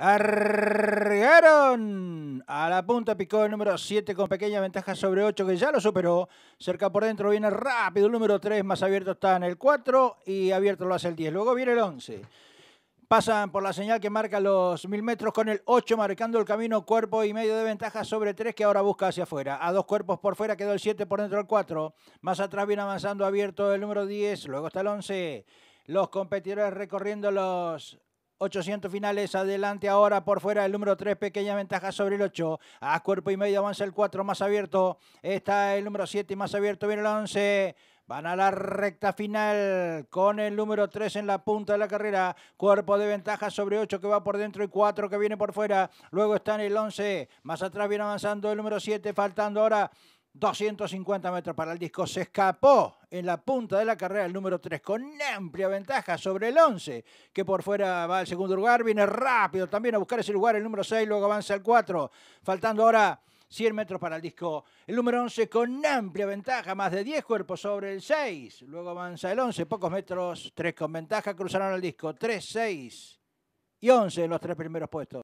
Arriaron a la punta, picó el número 7 con pequeña ventaja sobre 8 que ya lo superó. Cerca por dentro viene rápido el número 3, más abierto está en el 4 y abierto lo hace el 10. Luego viene el 11. Pasan por la señal que marca los 1000 metros con el 8 marcando el camino cuerpo y medio de ventaja sobre 3 que ahora busca hacia afuera. A dos cuerpos por fuera quedó el 7 por dentro del 4. Más atrás viene avanzando abierto el número 10, luego está el 11. Los competidores recorriendo los 800 finales, adelante ahora por fuera el número 3, pequeña ventaja sobre el 8. A cuerpo y medio avanza el 4, más abierto. Está el número 7, más abierto, viene el 11. Van a la recta final con el número 3 en la punta de la carrera. Cuerpo de ventaja sobre 8 que va por dentro y 4 que viene por fuera. Luego está en el 11. Más atrás viene avanzando el número 7, faltando ahora 250 metros para el disco. Se escapó en la punta de la carrera el número 3 con amplia ventaja sobre el 11 que por fuera va al segundo lugar, viene rápido también a buscar ese lugar el número 6, luego avanza el 4, faltando ahora 100 metros para el disco. El número 11 con amplia ventaja, más de 10 cuerpos sobre el 6. Luego avanza el 11, pocos metros, 3 con ventaja, cruzaron el disco, 3, 6 y 11 en los tres primeros puestos.